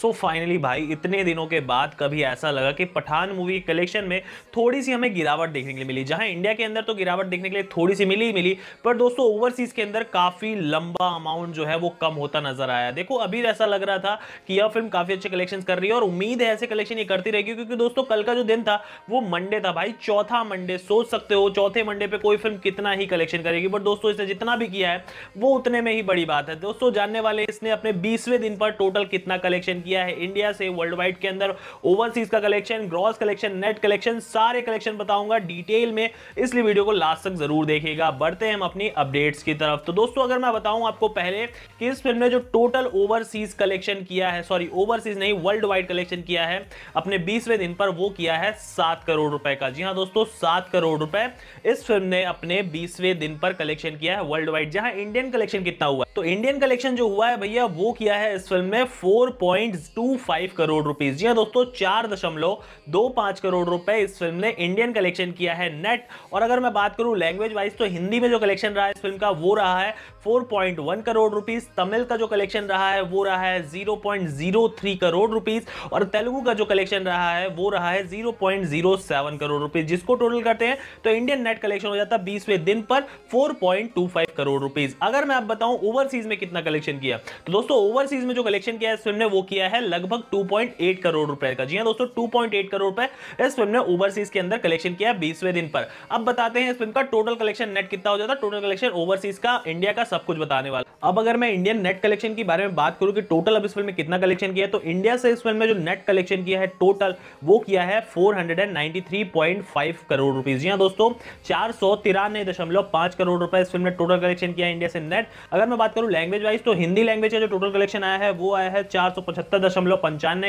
सो so finally भाई इतने दिनों के बाद कभी ऐसा लगा कि पठान मूवी कलेक्शन में थोड़ी सी हमें गिरावट देखने के लिए मिली जहां इंडिया के अंदर तो गिरावट देखने के लिए थोड़ी सी मिली ही मिली पर दोस्तों ओवरसीज के अंदर काफ़ी लंबा अमाउंट जो है वो कम होता नजर आया देखो अभी ऐसा लग रहा था कि यह फिल्म काफ़ी अच्छे कलेक्शन कर रही है और उम्मीद है ऐसे कलेक्शन ये करती रहेगी क्योंकि दोस्तों कल का जो दिन था वो मंडे था भाई चौथा मंडे सोच सकते हो चौथे मंडे पर कोई फिल्म कितना ही कलेक्शन करेगी बट दोस्तों इसने जितना भी किया है वो उतने में ही बड़ी बात है दोस्तों जानने वाले इसने अपने बीसवें दिन पर टोटल कितना कलेक्शन किया है इंडिया से वर्ल्ड वाइड के अंदर ओवरसीज का collection gross collection net collection सारे कलेक्शन बताऊंगा डिटेल में इसलिए वीडियो को लास्ट तक जरूर देखेगा बढ़ते हैं हम अपनी अपडेट्स की तरफ तो दोस्तों अगर मैं बताऊं आपको पहले कि इस फिल्म ने जो टोटल ओवरसीज कलेक्शन किया है सॉरी ओवरसीज नहीं वर्ल्ड वाइड कलेक्शन किया है अपने बीसवें दिन पर वो किया है सात करोड़ रुपए का जी हाँ दोस्तों सात करोड़ रुपए इस फिल्म ने अपने बीसवें दिन पर कलेक्शन किया है वर्ल्ड वाइड जहां इंडियन कलेक्शन कितना हुआ तो इंडियन कलेक्शन जो हुआ है भैया वो किया है इस फिल्म में फोर पॉइंट 4.25 करोड़ रुपीज जी हाँ दोस्तों चार दशमलव दो पांच करोड़ रुपए इस फिल्म ने इंडियन कलेक्शन किया है नेट और अगर मैं बात करूं लैंग्वेज वाइज तो हिंदी में जो कलेक्शन रहा है इस फिल्म का वो रहा है 4.1 करोड़ रुपीस तमिल का जो कलेक्शन रहा है वो रहा है 0.03 करोड़ रुपीस और तेलुगु का जो कलेक्शन रहा है वो रहा है 0.07 करोड़ रुपीस जिसको टोटल करते हैं तो इंडियन नेट कलेक्शन हो जाता है बीसवें दिन पर 4.25 करोड़ रुपीस अगर मैं आप बताऊं ओवरसीज में कितना कलेक्शन किया तो दोस्तों ओवरसीज में जो कलेक्शन किया है इस फिल्म ने वो किया गया है लगभग 2.8 करोड़ रुपए का जी हाँ दोस्तों 2.8 करोड़ रुपए इस फिल्म ने ओवरसीज के अंदर कलेक्शन किया बीसवें दिन पर अब बताते हैं इस फिल्म का टोटल कलेक्शन नेट कितना हो जाता है टोटल कलेक्शन ओवरसीज का इंडिया का सब कुछ बताने वाला अब अगर मैं इंडियन नेट कलेक्शन के बारे में बात करूँ कि टोटल अब इस फिल्म में कितना कलेक्शन किया है तो इंडिया से इस फिल्म में जो नेट कलेक्शन किया है टोटल वो किया है 493.5 करोड़ रुपीज़ यहाँ दोस्तों चार सौ तिरानवे दशमलव करोड़ रुपए इस फिल्म ने टोटल कलेक्शन किया है इंडिया से नेट अगर मैं बात करूँ लैंग्वेज वाइज तो हिंदी लैंग्वेज का जो टोटल कलेक्शन आया है वो आया है चार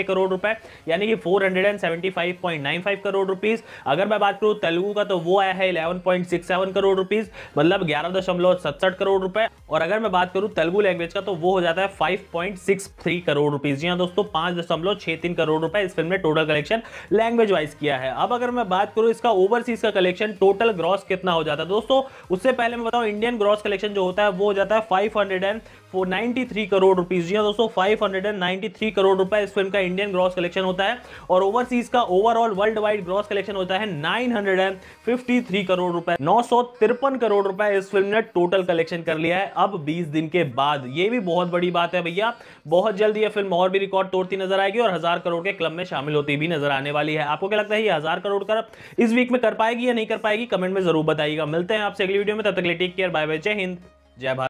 करोड़ रुपए यानी कि फोर करोड़ रुपीज़ अगर मैं बात करूँ तेलुगु का तो वो आया है इलेवन करोड़ रुपीज़ मतलब ग्यारह करोड़ रुपए और अगर मैं बात करूँ तेलुगु लैंग्वेज का तो वो हो जाता है 5.63 करोड़ रुपीज़ जी हाँ दोस्तों पाँच दशमलव छः तीन करोड़ रुपए इस फिल्म ने टोटल कलेक्शन लैंग्वेज वाइज किया है अब अगर मैं बात करूँ इसका ओवरसीज का कलेक्शन टोटल ग्रॉस कितना हो जाता है दोस्तों उससे पहले मैं बताऊँ इंडियन ग्रॉस कलेक्शन जो होता है वो हो जाता है five hundred and ninety three crore rupees जी हाँ दोस्तों five hundred and ninety three crore रुपए इस फिल्म का इंडियन ग्रॉस कलेक्शन होता है और ओवरसीज का overall worldwide gross collection होता है nine hundred and fifty three crore रुपए नौ सौ तिरपन करोड़ रुपए इस फिल्म ने टोटल कलेक्शन कर लिया है अब बीस दिन के बाद ये भी बहुत बड़ी बात है भैया बहुत जल्द यह फिल्म और भी रिकॉर्ड तोड़ती नजर आएगी और हज़ार करोड़ के क्लब में शामिल होती भी नजर आने वाली है आपको क्या लगता है ये हज़ार करोड़ कर इस वीक में कर पाएगी या नहीं कर पाएगी कमेंट में ज़रूर बताइएगा मिलते हैं आपसे अगली वीडियो में तब तक लिए टेक केयर बाय बाय जय हिंद जय भारत